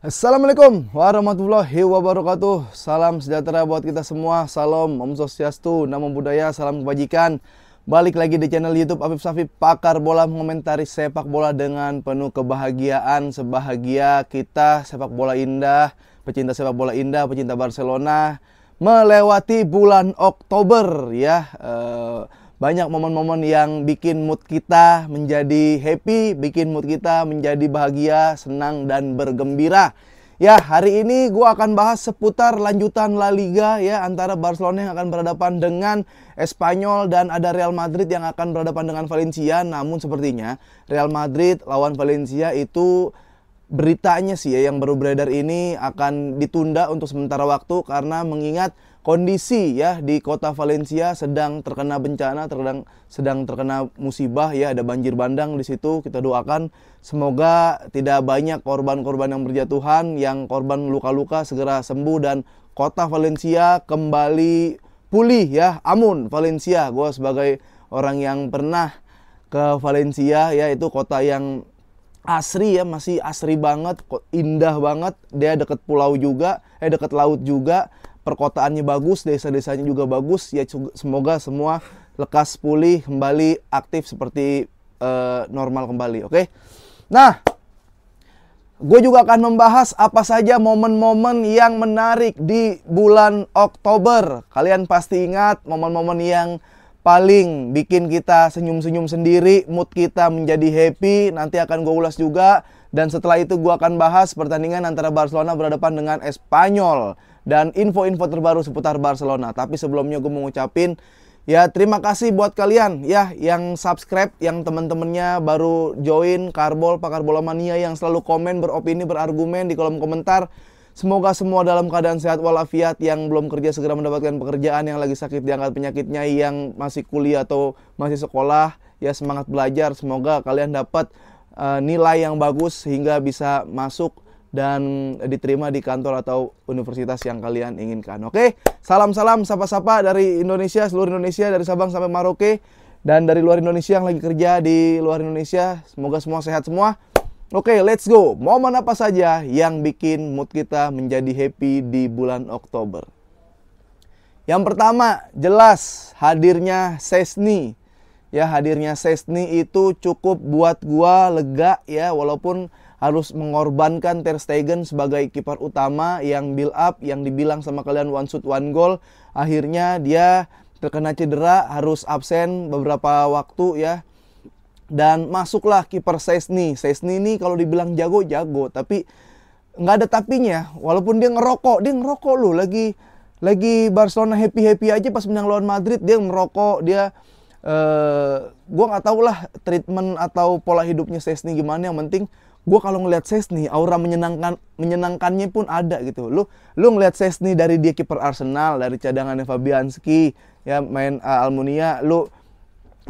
Assalamualaikum warahmatullahi wabarakatuh Salam sejahtera buat kita semua Salam, Om Swastiastu, Namo budaya Salam Kebajikan Balik lagi di channel Youtube Afif Safi Pakar Bola Mengomentari sepak bola dengan penuh kebahagiaan Sebahagia kita sepak bola indah Pecinta sepak bola indah, pecinta Barcelona Melewati bulan Oktober ya eh, banyak momen-momen yang bikin mood kita menjadi happy, bikin mood kita menjadi bahagia, senang, dan bergembira. Ya, hari ini gue akan bahas seputar lanjutan La Liga ya antara Barcelona yang akan berhadapan dengan Espanyol dan ada Real Madrid yang akan berhadapan dengan Valencia. Namun sepertinya Real Madrid lawan Valencia itu beritanya sih ya yang baru beredar ini akan ditunda untuk sementara waktu karena mengingat kondisi ya di kota Valencia sedang terkena bencana, sedang sedang terkena musibah ya ada banjir bandang di situ. Kita doakan semoga tidak banyak korban-korban yang berjatuhan, yang korban luka-luka segera sembuh dan kota Valencia kembali pulih ya. Amun Valencia, gue sebagai orang yang pernah ke Valencia ya itu kota yang asri ya masih asri banget indah banget dia deket pulau juga eh deket laut juga perkotaannya bagus, desa-desanya juga bagus. Ya semoga semua lekas pulih kembali aktif seperti uh, normal kembali. Oke. Okay? Nah, gue juga akan membahas apa saja momen-momen yang menarik di bulan Oktober. Kalian pasti ingat momen-momen yang paling bikin kita senyum-senyum sendiri, mood kita menjadi happy. Nanti akan gue ulas juga. Dan setelah itu gue akan bahas pertandingan antara Barcelona berhadapan dengan Espanyol dan info-info terbaru seputar Barcelona. Tapi sebelumnya gue mau ngucapin ya terima kasih buat kalian ya yang subscribe, yang teman-temannya baru join Karbol, pakar bola mania yang selalu komen, beropini, berargumen di kolom komentar. Semoga semua dalam keadaan sehat walafiat yang belum kerja segera mendapatkan pekerjaan yang lagi sakit diangkat penyakitnya yang masih kuliah atau masih sekolah ya semangat belajar semoga kalian dapat uh, nilai yang bagus sehingga bisa masuk dan diterima di kantor atau universitas yang kalian inginkan. Oke, salam-salam, sapa-sapa dari Indonesia, seluruh Indonesia, dari Sabang sampai Maroke, dan dari luar Indonesia yang lagi kerja di luar Indonesia. Semoga semua sehat semua. Oke, let's go. Momen apa saja yang bikin mood kita menjadi happy di bulan Oktober? Yang pertama, jelas hadirnya Sesni. Ya, hadirnya Sesni itu cukup buat gua lega ya, walaupun harus mengorbankan Ter Stegen sebagai kiper utama yang build up yang dibilang sama kalian one shoot one goal akhirnya dia terkena cedera harus absen beberapa waktu ya dan masuklah kiper Sesni Sesni ini kalau dibilang jago jago tapi nggak ada tapinya walaupun dia ngerokok dia ngerokok loh lagi lagi Barcelona happy happy aja pas menang lawan Madrid dia ngerokok dia eh uh, gua nggak tahu lah treatment atau pola hidupnya Sesni gimana yang penting gue kalau ngelihat Sesni aura menyenangkan menyenangkannya pun ada gitu lu lu ngelihat Sesni dari dia kiper Arsenal dari cadangannya Fabianski ya main uh, Almunia lo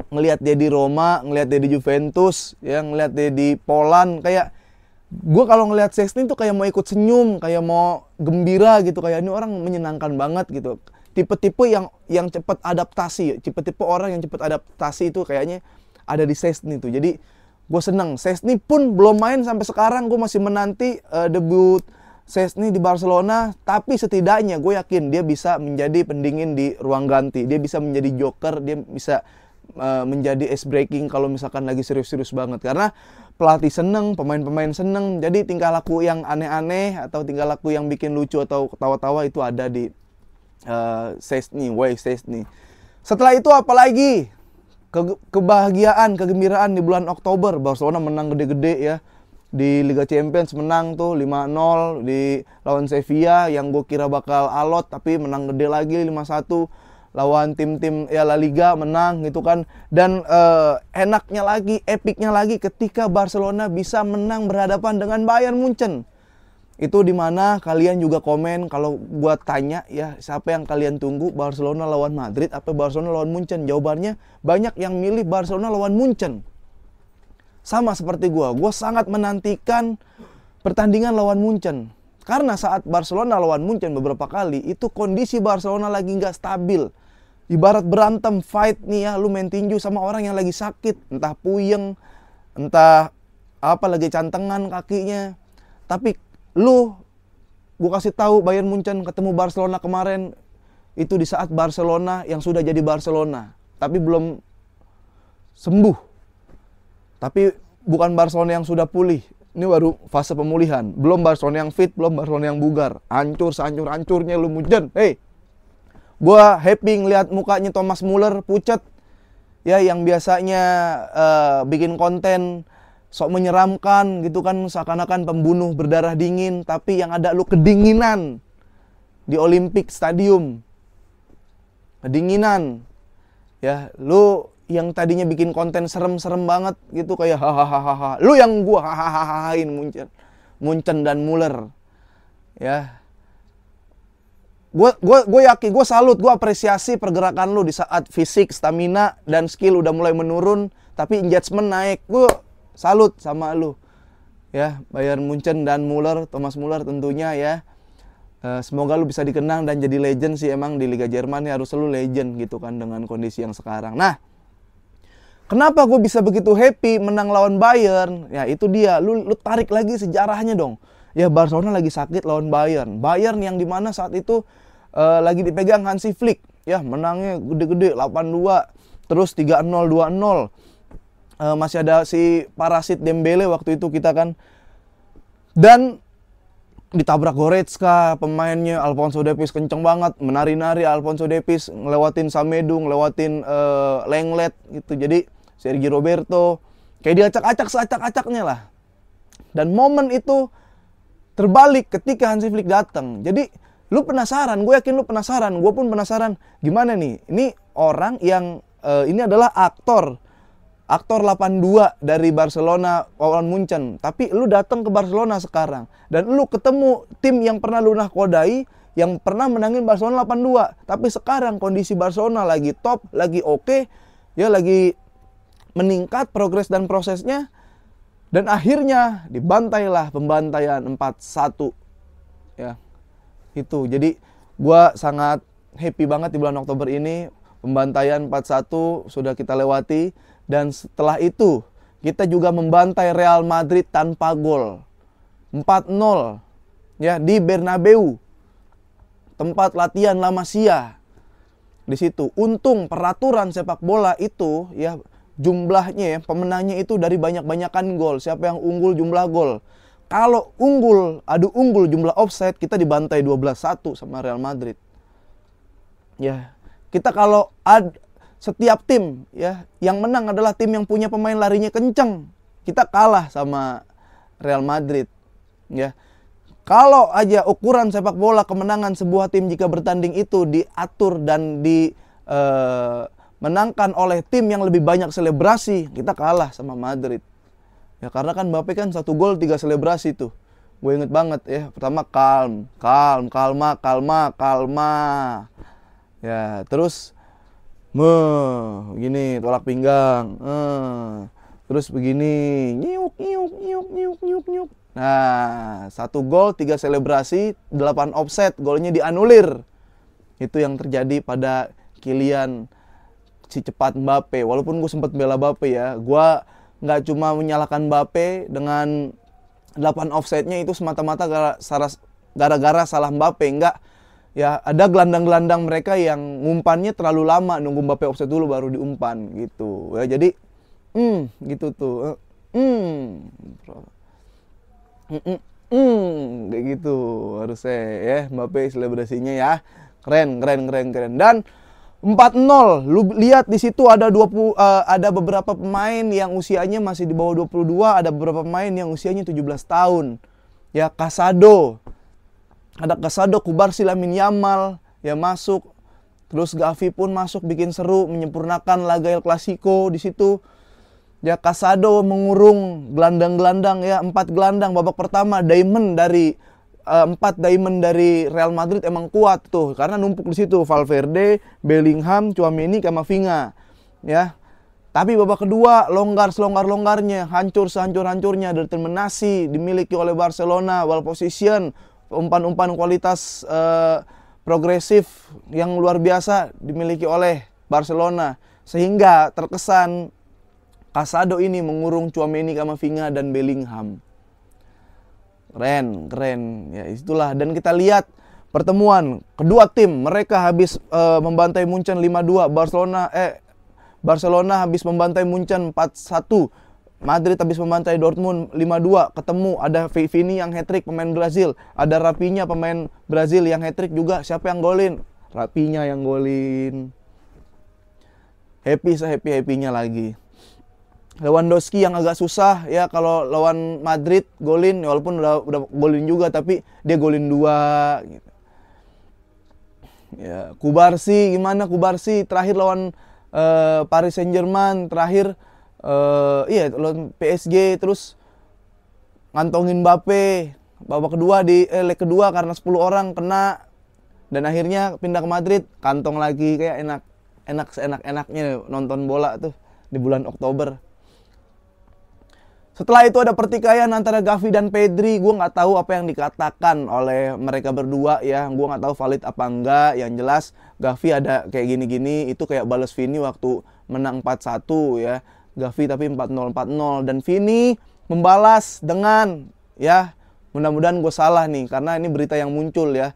ngelihat dia di Roma ngelihat dia di Juventus ya ngelihat dia di Poland kayak gue kalau ngelihat Sesni tuh kayak mau ikut senyum kayak mau gembira gitu kayak ini orang menyenangkan banget gitu tipe-tipe yang yang cepat adaptasi tipe-tipe orang yang cepat adaptasi itu kayaknya ada di Sesni tuh jadi gue seneng. Sesni pun belum main sampai sekarang, gue masih menanti uh, debut Sesni di Barcelona. Tapi setidaknya gue yakin dia bisa menjadi pendingin di ruang ganti, dia bisa menjadi joker, dia bisa uh, menjadi ice breaking kalau misalkan lagi serius-serius banget. Karena pelatih seneng, pemain-pemain seneng, jadi tingkah laku yang aneh-aneh atau tingkah laku yang bikin lucu atau ketawa-tawa itu ada di uh, Sesni, way Sesni. Setelah itu apa lagi ke kebahagiaan, kegembiraan di bulan Oktober. Barcelona menang gede-gede ya. Di Liga Champions menang tuh 5-0 di lawan Sevilla yang gue kira bakal alot tapi menang gede lagi 5-1 lawan tim-tim ya La Liga menang gitu kan dan eh, enaknya lagi epiknya lagi ketika Barcelona bisa menang berhadapan dengan Bayern Munchen itu dimana kalian juga komen kalau gua tanya ya siapa yang kalian tunggu Barcelona lawan Madrid apa Barcelona lawan Munchen. Jawabannya banyak yang milih Barcelona lawan Munchen. Sama seperti gua. Gua sangat menantikan pertandingan lawan Munchen. Karena saat Barcelona lawan Munchen beberapa kali itu kondisi Barcelona lagi nggak stabil ibarat berantem fight nih ya lu main tinju sama orang yang lagi sakit entah puyeng entah apa lagi cantengan kakinya tapi Lu gue kasih tahu Bayern Munchen ketemu Barcelona kemarin itu di saat Barcelona yang sudah jadi Barcelona tapi belum sembuh. Tapi bukan Barcelona yang sudah pulih. Ini baru fase pemulihan. Belum Barcelona yang fit, belum Barcelona yang bugar. Hancur sehancur-hancurnya lu Munchen. Hei. gue happy ngeliat mukanya Thomas Muller pucat. Ya yang biasanya uh, bikin konten sok menyeramkan gitu kan seakan-akan pembunuh berdarah dingin tapi yang ada lu kedinginan di Olympic Stadium kedinginan ya lu yang tadinya bikin konten serem-serem banget gitu kayak hahaha lu yang gua hahahahain muncul muncen dan muler ya gua gua gua yakin gua salut gua apresiasi pergerakan lu di saat fisik stamina dan skill udah mulai menurun tapi engagement naik gua salut sama lu ya Bayern Munchen dan Muller Thomas Muller tentunya ya eh, semoga lu bisa dikenang dan jadi legend sih emang di Liga Jerman ya harus selalu legend gitu kan dengan kondisi yang sekarang nah kenapa gue bisa begitu happy menang lawan Bayern ya itu dia lu lu tarik lagi sejarahnya dong ya Barcelona lagi sakit lawan Bayern Bayern yang dimana saat itu uh, lagi dipegang Hansi Flick ya menangnya gede-gede 8-2 terus 3-0 2-0 uh, masih ada si parasit Dembele waktu itu kita kan dan ditabrak Goretzka pemainnya Alfonso Davies kenceng banget menari-nari Alfonso Davies ngelewatin Samedu ngelewatin uh, Lenglet gitu jadi Sergi Roberto kayak diacak-acak seacak-acaknya lah dan momen itu terbalik ketika Hansi Flick datang jadi lu penasaran gue yakin lu penasaran gue pun penasaran gimana nih ini orang yang uh, ini adalah aktor aktor 82 dari Barcelona lawan Munchen tapi lu datang ke Barcelona sekarang dan lu ketemu tim yang pernah lu nahkodai yang pernah menangin Barcelona 82 tapi sekarang kondisi Barcelona lagi top lagi oke okay, ya lagi meningkat progres dan prosesnya dan akhirnya dibantailah pembantaian 4-1 ya itu jadi gua sangat happy banget di bulan Oktober ini pembantaian 4-1 sudah kita lewati dan setelah itu, kita juga membantai Real Madrid tanpa gol. 4-0 ya di Bernabeu. Tempat latihan La Masia. Di situ untung peraturan sepak bola itu ya jumlahnya ya, pemenangnya itu dari banyak-banyakan gol. Siapa yang unggul jumlah gol. Kalau unggul, adu unggul jumlah offside kita dibantai 12-1 sama Real Madrid. Ya, kita kalau ad, setiap tim ya yang menang adalah tim yang punya pemain larinya kenceng. Kita kalah sama Real Madrid ya. Kalau aja ukuran sepak bola kemenangan sebuah tim jika bertanding itu diatur dan dimenangkan eh, menangkan oleh tim yang lebih banyak selebrasi, kita kalah sama Madrid. Ya karena kan Mbappe kan satu gol tiga selebrasi tuh. Gue inget banget ya. Pertama calm, calm, kalma, kalma, kalma. Ya terus Meh, begini tolak pinggang. Eh, terus begini, nyuk nyuk nyuk nyuk nyuk nyuk. Nah, satu gol, tiga selebrasi, delapan offset, golnya dianulir. Itu yang terjadi pada Kilian si cepat Mbappe. Walaupun gue sempat bela Mbappe ya, gue nggak cuma menyalahkan Mbappe dengan delapan offsetnya itu semata-mata gara-gara salah Mbappe, enggak ya ada gelandang-gelandang mereka yang umpannya terlalu lama nunggu Mbappe offset dulu baru diumpan gitu ya jadi hmm gitu tuh eh, hmm hmm hmm kayak gitu harusnya ya Mbappe selebrasinya ya keren keren keren keren dan 4-0. Lu lihat di situ ada 20 uh, eh, ada beberapa pemain yang usianya masih di bawah 22, ada beberapa pemain yang usianya 17 tahun. Ya Casado, ada kasado kubar silamin Yamal ya masuk terus Gavi pun masuk bikin seru menyempurnakan laga El Clasico di situ ya Kasado mengurung gelandang-gelandang ya empat gelandang babak pertama Diamond dari eh, empat diamond dari Real Madrid emang kuat tuh karena numpuk di situ Valverde, Bellingham, Chouameni, Camavinga ya. Tapi babak kedua longgar selonggar longgarnya, hancur sehancur hancurnya, determinasi dimiliki oleh Barcelona, well position, umpan-umpan kualitas uh, progresif yang luar biasa dimiliki oleh Barcelona sehingga terkesan Casado ini mengurung Chouameni, Kamavinga dan Bellingham. Keren, keren. Ya itulah dan kita lihat pertemuan kedua tim mereka habis uh, membantai Munchen 5-2, Barcelona eh Barcelona habis membantai Munchen 4-1. Madrid habis membantai Dortmund 5-2 ketemu ada Vini yang hat-trick pemain Brazil ada Rapinya pemain Brazil yang hat-trick juga siapa yang golin Rapinya yang golin happy happy happynya lagi Lewandowski yang agak susah ya kalau lawan Madrid golin ya walaupun udah, udah golin juga tapi dia golin dua gitu. Ya, Kubarsi gimana Kubarsi terakhir lawan uh, Paris Saint Germain terakhir uh, iya lawan PSG terus ngantongin Mbappe babak kedua di eh, leg kedua karena 10 orang kena dan akhirnya pindah ke Madrid kantong lagi kayak enak enak seenak-enaknya nonton bola tuh di bulan Oktober setelah itu ada pertikaian antara Gavi dan Pedri. Gue nggak tahu apa yang dikatakan oleh mereka berdua ya. Gue nggak tahu valid apa enggak. Yang jelas Gavi ada kayak gini-gini. Itu kayak balas Vini waktu menang 4-1 ya. Gavi tapi 4-0 4-0 dan Vini membalas dengan ya mudah-mudahan gue salah nih karena ini berita yang muncul ya.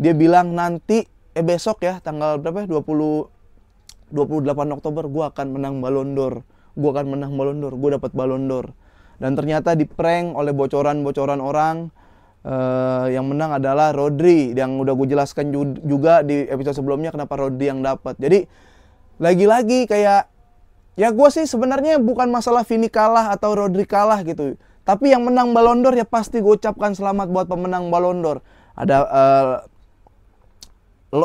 Dia bilang nanti eh besok ya tanggal berapa ya 20 28 Oktober gue akan menang Ballon d'Or. Gue akan menang Ballon d'Or. Gue dapat Ballon d'Or. Dan ternyata di prank oleh bocoran-bocoran orang Uh, yang menang adalah Rodri yang udah gue jelaskan juga di episode sebelumnya kenapa Rodri yang dapat. Jadi lagi-lagi kayak ya gue sih sebenarnya bukan masalah Vini kalah atau Rodri kalah gitu. Tapi yang menang Ballon d'Or ya pasti gue ucapkan selamat buat pemenang Ballon d'Or. Ada uh,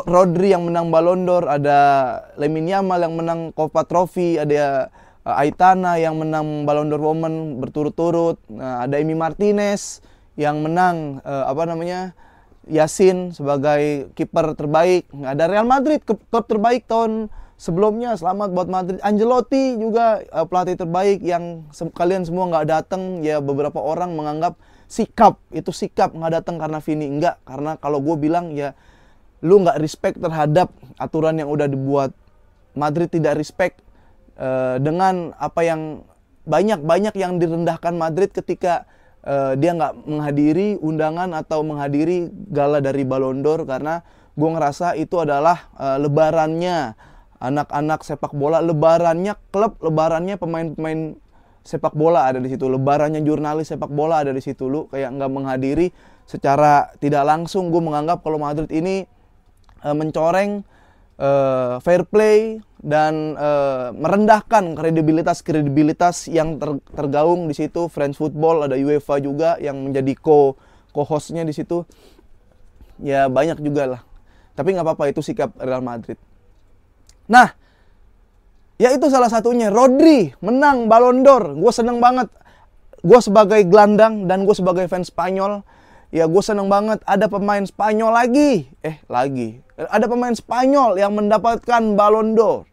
Rodri yang menang Ballon d'Or, ada Lemin Yamal yang menang Copa Trophy, ada uh, Aitana yang menang Ballon d'Or Woman berturut-turut, nah, ada Emi Martinez yang menang uh, apa namanya? Yasin sebagai kiper terbaik, nah, ada Real Madrid klub terbaik tahun sebelumnya selamat buat Madrid. Angelotti juga uh, pelatih terbaik yang se kalian semua nggak datang ya beberapa orang menganggap sikap itu sikap nggak datang karena Vini enggak karena kalau gue bilang ya lu nggak respect terhadap aturan yang udah dibuat Madrid tidak respect uh, dengan apa yang banyak banyak yang direndahkan Madrid ketika uh, dia nggak menghadiri undangan atau menghadiri gala dari Ballon d'Or karena gue ngerasa itu adalah uh, lebarannya anak-anak sepak bola lebarannya klub lebarannya pemain-pemain sepak bola ada di situ lebarannya jurnalis sepak bola ada di situ lu kayak nggak menghadiri secara tidak langsung gue menganggap kalau Madrid ini e, mencoreng e, fair play dan e, merendahkan kredibilitas kredibilitas yang ter, tergaung di situ French football ada UEFA juga yang menjadi co co hostnya di situ ya banyak juga lah tapi nggak apa-apa itu sikap Real Madrid Nah, ya itu salah satunya. Rodri menang Ballon d'Or. Gue seneng banget. Gue sebagai gelandang dan gue sebagai fans Spanyol. Ya gue seneng banget ada pemain Spanyol lagi. Eh, lagi. Ada pemain Spanyol yang mendapatkan Ballon d'Or.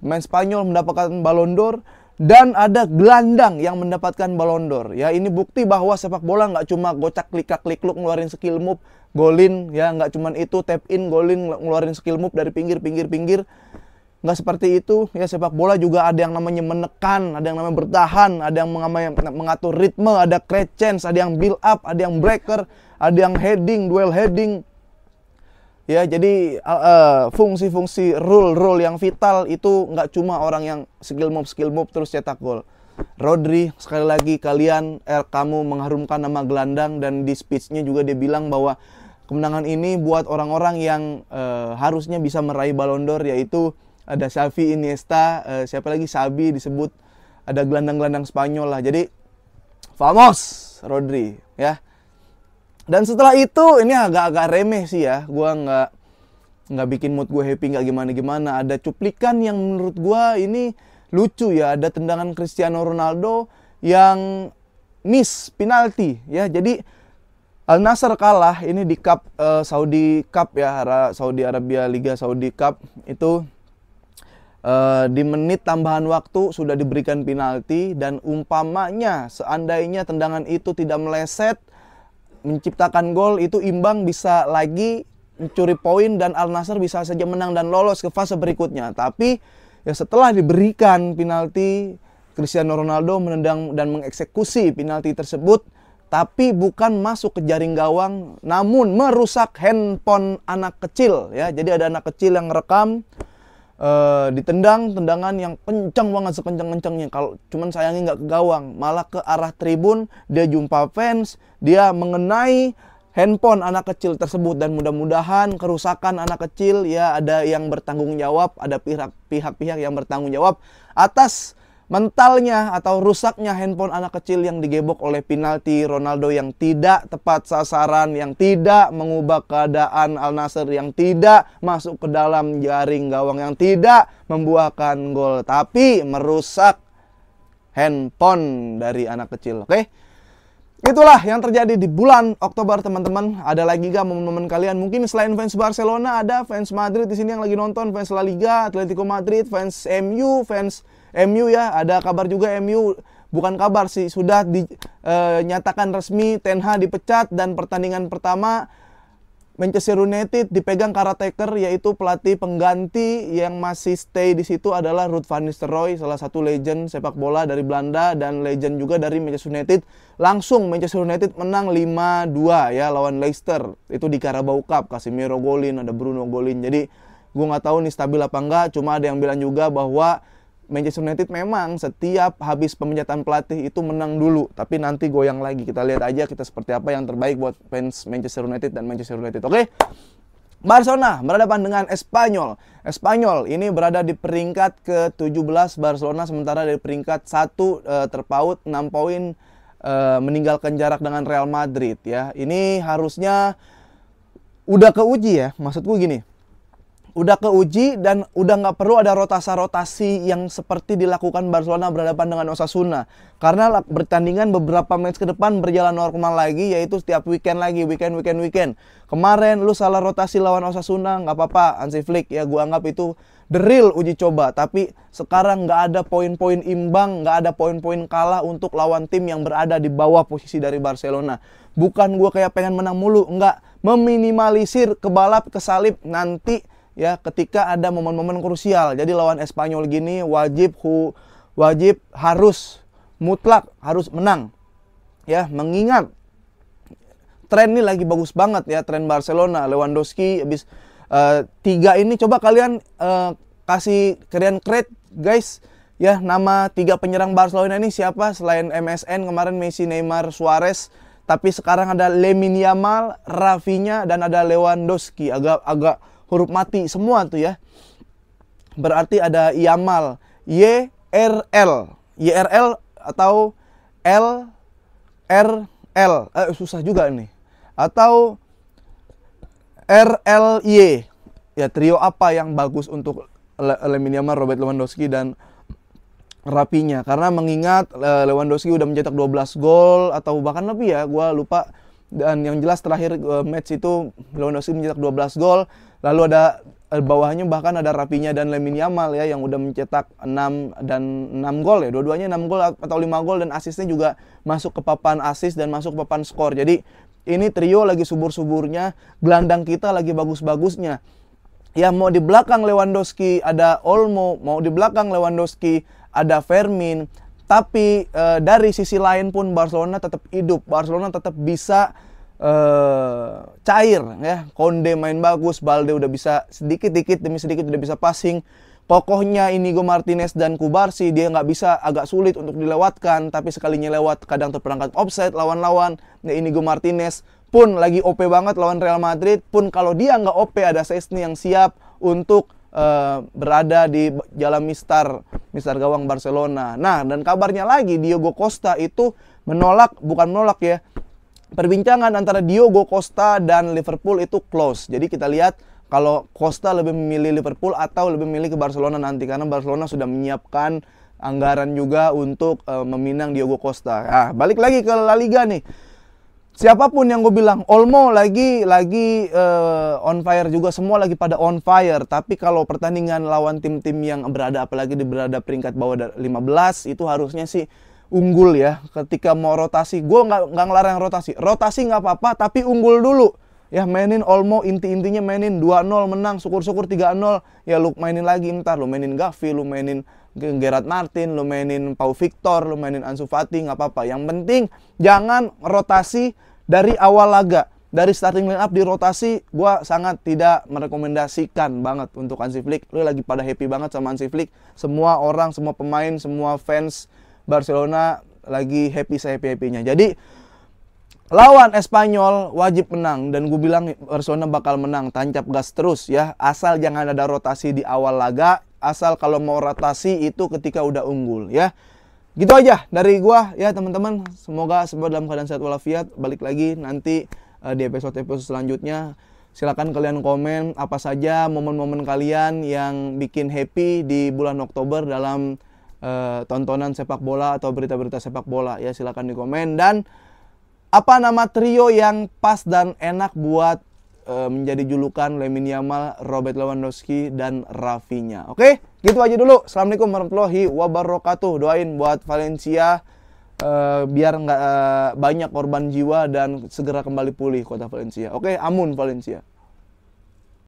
Pemain Spanyol mendapatkan Ballon d'Or dan ada gelandang yang mendapatkan balon d'Or. Ya, ini bukti bahwa sepak bola nggak cuma gocak klik lu ngeluarin skill move, golin, ya nggak cuma itu tap in, golin, ngeluarin skill move dari pinggir, pinggir, pinggir. Nggak seperti itu, ya sepak bola juga ada yang namanya menekan, ada yang namanya bertahan, ada yang mengatur ritme, ada crescent ada yang build up, ada yang breaker, ada yang heading, duel heading, Ya, jadi eh, fungsi-fungsi uh, rule-rule yang vital itu nggak cuma orang yang skill move skill move terus cetak gol. Rodri sekali lagi kalian er, kamu mengharumkan nama gelandang dan di speechnya juga dia bilang bahwa kemenangan ini buat orang-orang yang uh, harusnya bisa meraih Ballon d'Or yaitu ada Xavi, Iniesta, uh, siapa lagi Sabi disebut ada gelandang-gelandang Spanyol lah. Jadi Famos Rodri ya dan setelah itu ini agak-agak remeh sih ya. Gua nggak nggak bikin mood gue happy nggak gimana-gimana. Ada cuplikan yang menurut gue ini lucu ya. Ada tendangan Cristiano Ronaldo yang miss penalti ya. Jadi Al Nasr kalah ini di Cup uh, Saudi Cup ya Saudi Arabia Liga Saudi Cup itu uh, di menit tambahan waktu sudah diberikan penalti dan umpamanya seandainya tendangan itu tidak meleset menciptakan gol itu imbang bisa lagi mencuri poin dan Al Nasr bisa saja menang dan lolos ke fase berikutnya. Tapi ya setelah diberikan penalti Cristiano Ronaldo menendang dan mengeksekusi penalti tersebut tapi bukan masuk ke jaring gawang namun merusak handphone anak kecil ya. Jadi ada anak kecil yang merekam Eh, ditendang tendangan yang kencang banget sekencang-kencangnya kalau cuman sayangnya nggak ke gawang malah ke arah tribun dia jumpa fans dia mengenai handphone anak kecil tersebut dan mudah-mudahan kerusakan anak kecil ya ada yang bertanggung jawab ada pihak-pihak yang bertanggung jawab atas mentalnya atau rusaknya handphone anak kecil yang digebok oleh penalti Ronaldo yang tidak tepat sasaran, yang tidak mengubah keadaan Al Nasser, yang tidak masuk ke dalam jaring gawang, yang tidak membuahkan gol, tapi merusak handphone dari anak kecil. Oke? Okay? Itulah yang terjadi di bulan Oktober teman-teman. Ada lagi gak momen-momen kalian? Mungkin selain fans Barcelona ada fans Madrid di sini yang lagi nonton, fans La Liga, Atletico Madrid, fans MU, fans MU ya, ada kabar juga MU bukan kabar sih, sudah dinyatakan eh, e, resmi Ten Hag dipecat dan pertandingan pertama Manchester United dipegang karateker yaitu pelatih pengganti yang masih stay di situ adalah Ruud van Nistelrooy salah satu legend sepak bola dari Belanda dan legend juga dari Manchester United. Langsung Manchester United menang 5-2 ya lawan Leicester. Itu di Carabao Cup Casemiro golin, ada Bruno golin. Jadi gue nggak tahu nih stabil apa enggak, cuma ada yang bilang juga bahwa Manchester United memang setiap habis pemecatan pelatih itu menang dulu, tapi nanti goyang lagi. Kita lihat aja kita seperti apa yang terbaik buat fans Manchester United dan Manchester United. Oke. Okay? Barcelona berhadapan dengan Espanyol. Espanyol ini berada di peringkat ke-17 Barcelona sementara dari peringkat 1 eh, terpaut 6 poin eh, meninggalkan jarak dengan Real Madrid ya. Ini harusnya udah keuji ya. Maksudku gini, udah keuji dan udah nggak perlu ada rotasi-rotasi yang seperti dilakukan Barcelona berhadapan dengan Osasuna karena pertandingan beberapa match ke depan berjalan normal lagi yaitu setiap weekend lagi weekend weekend weekend kemarin lu salah rotasi lawan Osasuna nggak apa-apa Hansi Flick ya gua anggap itu the real uji coba tapi sekarang nggak ada poin-poin imbang nggak ada poin-poin kalah untuk lawan tim yang berada di bawah posisi dari Barcelona bukan gua kayak pengen menang mulu nggak meminimalisir kebalap kesalip nanti ya ketika ada momen-momen krusial. Jadi lawan Espanyol gini wajib hu, wajib harus mutlak harus menang. Ya, mengingat tren ini lagi bagus banget ya tren Barcelona, Lewandowski habis uh, tiga ini coba kalian uh, kasih kalian credit guys ya nama tiga penyerang Barcelona ini siapa selain MSN kemarin Messi, Neymar, Suarez tapi sekarang ada Lemin Yamal, Rafinha dan ada Lewandowski agak agak huruf mati semua tuh ya. Berarti ada Yamal Y R L, Y R L atau L R L. Eh, susah juga ini. Atau R L Y. Ya trio apa yang bagus untuk Yamal Robert Lewandowski dan rapinya karena mengingat eh, Lewandowski udah mencetak 12 gol atau bahkan lebih ya gua lupa dan yang jelas terakhir eh, match itu Lewandowski mencetak 12 gol lalu ada eh, bawahnya bahkan ada Rapinya dan Lemin Yamal ya yang udah mencetak 6 dan 6 gol ya dua-duanya 6 gol atau 5 gol dan asisnya juga masuk ke papan asis dan masuk ke papan skor jadi ini trio lagi subur-suburnya gelandang kita lagi bagus-bagusnya ya mau di belakang Lewandowski ada Olmo mau di belakang Lewandowski ada Fermin tapi e, dari sisi lain pun Barcelona tetap hidup, Barcelona tetap bisa e, cair ya. Konde main bagus, Balde udah bisa sedikit-dikit demi sedikit udah bisa passing. Kokohnya Inigo Martinez dan Kubarsi dia nggak bisa agak sulit untuk dilewatkan tapi sekalinya lewat kadang terperangkap offside lawan-lawan ya Inigo Martinez pun lagi OP banget lawan Real Madrid pun kalau dia nggak OP ada Sesni yang siap untuk Eh, berada di Jalan Mistar, Mistar Gawang Barcelona. Nah, dan kabarnya lagi Diogo Costa itu menolak, bukan menolak ya, perbincangan antara Diogo Costa dan Liverpool itu close. Jadi kita lihat kalau Costa lebih memilih Liverpool atau lebih memilih ke Barcelona nanti karena Barcelona sudah menyiapkan anggaran juga untuk uh, meminang Diogo Costa. Ah balik lagi ke La Liga nih siapapun yang gue bilang Olmo lagi lagi uh, on fire juga semua lagi pada on fire tapi kalau pertandingan lawan tim-tim yang berada apalagi di berada peringkat bawah 15 itu harusnya sih unggul ya ketika mau rotasi gue nggak nggak ngelarang rotasi rotasi nggak apa-apa tapi unggul dulu ya mainin Olmo inti-intinya mainin 2-0 menang syukur-syukur 3-0 ya lu mainin lagi ntar lu mainin Gavi lu mainin Gerard Martin, lu mainin Pau Victor, lu mainin Ansu Fati, nggak apa-apa. Yang penting jangan rotasi dari awal laga. Dari starting line up di rotasi, gue sangat tidak merekomendasikan banget untuk Ansi Flick. Lu lagi pada happy banget sama Ansi Flick. Semua orang, semua pemain, semua fans Barcelona lagi happy saya happy happynya. Jadi lawan Espanyol wajib menang dan gue bilang Barcelona bakal menang tancap gas terus ya asal jangan ada rotasi di awal laga asal kalau mau rotasi itu ketika udah unggul ya gitu aja dari gua ya teman-teman semoga semua dalam keadaan sehat walafiat balik lagi nanti uh, di episode episode selanjutnya silakan kalian komen apa saja momen-momen kalian yang bikin happy di bulan Oktober dalam uh, tontonan sepak bola atau berita-berita sepak bola ya silakan di komen dan apa nama trio yang pas dan enak buat Eh, menjadi julukan Lemin Yamal, Robert Lewandowski dan Rafinha. Oke, gitu aja dulu. Assalamualaikum warahmatullahi wabarakatuh. Doain buat Valencia uh, biar nggak uh, banyak korban jiwa dan segera kembali pulih kota Valencia. Oke, amun Valencia.